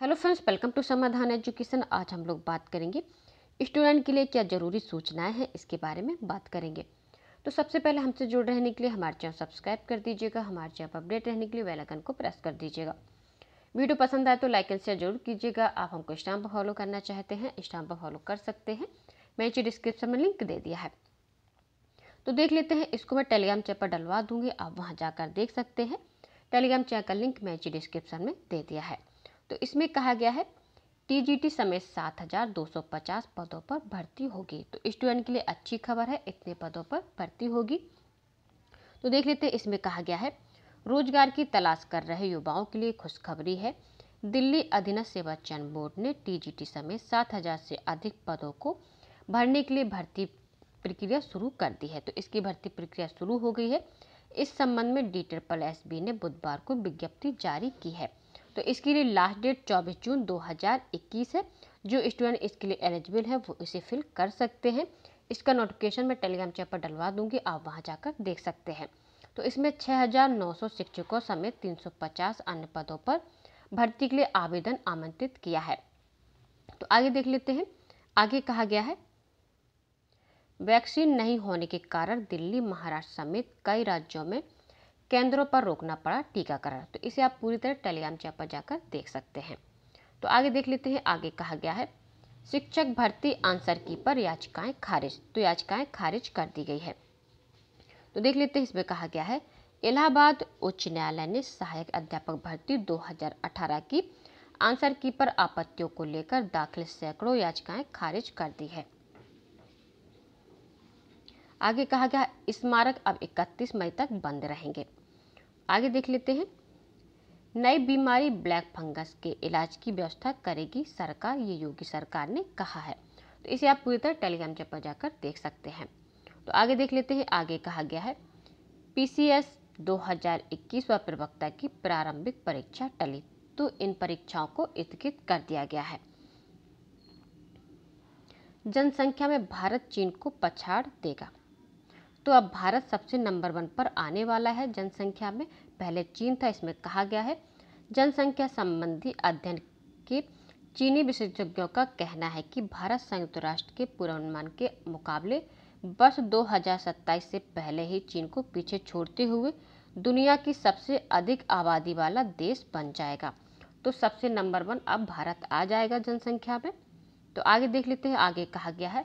hello friends welcome to Samadhan education आज हम लोग बात करेंगे स्टूडेंट के लिए क्या ज़रूरी सूचनाएं हैं इसके बारे में बात करेंगे तो सबसे पहले हमसे जुड़ रहने के लिए हमारे चैनल सब्सक्राइब कर दीजिएगा हमारे चैनल अपडेट रहने के लिए वेलाइकन को प्रेस कर दीजिएगा वीडियो पसंद आए तो लाइक एंड शेयर जरूर कीजिएगा आप हमको इंस्टाम पर फॉलो करना चाहते हैं इंस्टाम पर फॉलो कर सकते हैं मैं इसे डिस्क्रिप्शन में लिंक दे दिया है तो देख लेते हैं इसको मैं टेलीग्राम चैनल पर डलवा दूंगी आप वहाँ जाकर देख सकते हैं टेलीग्राम चैनल का लिंक मैं इसे डिस्क्रिप्शन में दे दिया है तो इसमें कहा गया है टीजीटी समेत 7,250 पदों पर भर्ती होगी तो स्टूडेंट के लिए अच्छी खबर है इतने पदों पर भर्ती होगी तो देख लेते हैं इसमें कहा गया है रोजगार की तलाश कर रहे युवाओं के लिए खुशखबरी है दिल्ली अधीनस्थ सेवा चयन बोर्ड ने टीजीटी समेत 7,000 से अधिक पदों को भरने के लिए भर्ती प्रक्रिया शुरू कर दी है तो इसकी भर्ती प्रक्रिया शुरू हो गई है इस संबंध में डी ट्रिपल एस ने बुधवार को विज्ञप्ति जारी की है तो इसके लिए लास्ट डेट 24 जून 2021 है जो स्टूडेंट इसके लिए एलिजिबल है वो इसे फिल कर सकते हैं इसका नोटिफिकेशन मैं टेलीग्राम चैट पर डलवा दूंगी आप वहाँ जाकर देख सकते हैं तो इसमें 6,900 शिक्षकों समेत 350 अन्य पदों पर भर्ती के लिए आवेदन आमंत्रित किया है तो आगे देख लेते हैं आगे कहा गया है वैक्सीन नहीं होने के कारण दिल्ली महाराष्ट्र समेत कई राज्यों में केंद्रों पर रोकना पड़ा टीकाकरण तो इसे आप पूरी तरह टेलीग्राम चैनल पर जाकर देख सकते हैं तो आगे देख लेते हैं आगे कहा गया है शिक्षक भर्ती आंसर की पर याचिकाएं खारिज तो याचिकाएं खारिज कर दी गई है तो देख लेते हैं इसमें कहा गया है इलाहाबाद उच्च न्यायालय ने सहायक अध्यापक भर्ती 2018 की आंसर की पर आपत्तियों को लेकर दाखिल सैकड़ों याचिकाएं खारिज कर दी है आगे कहा गया स्मारक अब 31 मई तक बंद रहेंगे आगे देख लेते हैं नई बीमारी ब्लैक फंगस के इलाज की व्यवस्था करेगी सरकार ये योगी सरकार ने कहा है तो इसे आप पूरी तरह टेलीग्राम चैप पर जाकर देख सकते हैं तो आगे देख लेते हैं आगे कहा गया है पीसीएस 2021 व प्रवक्ता की प्रारंभिक परीक्षा टली तो इन परीक्षाओं को स्थगित कर दिया गया है जनसंख्या में भारत चीन को पछाड़ देगा तो अब भारत सबसे नंबर वन पर आने वाला है जनसंख्या में पहले चीन था इसमें कहा गया है जनसंख्या संबंधी अध्ययन के चीनी विशेषज्ञों का कहना है कि भारत संयुक्त राष्ट्र के पूर्वानुमान के मुकाबले वर्ष दो से पहले ही चीन को पीछे छोड़ते हुए दुनिया की सबसे अधिक आबादी वाला देश बन जाएगा तो सबसे नंबर वन अब भारत आ जाएगा जनसंख्या में तो आगे देख लेते हैं आगे कहा गया है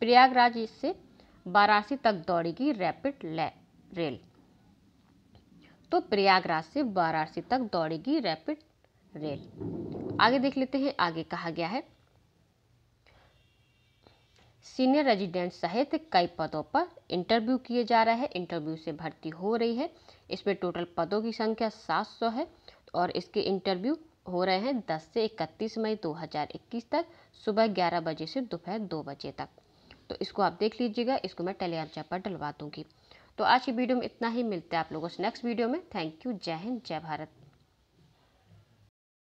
प्रयागराज से वाराणसी तक दौड़ेगी रैपिड रेल तो प्रयागराज से वाराणसी तक दौड़ेगी रैपिड रेल आगे देख लेते हैं आगे कहा गया है सीनियर रेजिडेंट सहित कई पदों पर इंटरव्यू किए जा रहे हैं इंटरव्यू से भर्ती हो रही है इसमें टोटल पदों की संख्या 700 है और इसके इंटरव्यू हो रहे हैं 10 से 31 मई 2021 तक सुबह 11 बजे से दोपहर 2 बजे तक तो इसको आप देख लीजिएगा इसको मैं टेलीग्राम पर डलवा दूँगी तो आज की वीडियो में इतना ही मिलता है आप लोगों से नेक्स्ट वीडियो में थैंक यू जय हिंद जय भारत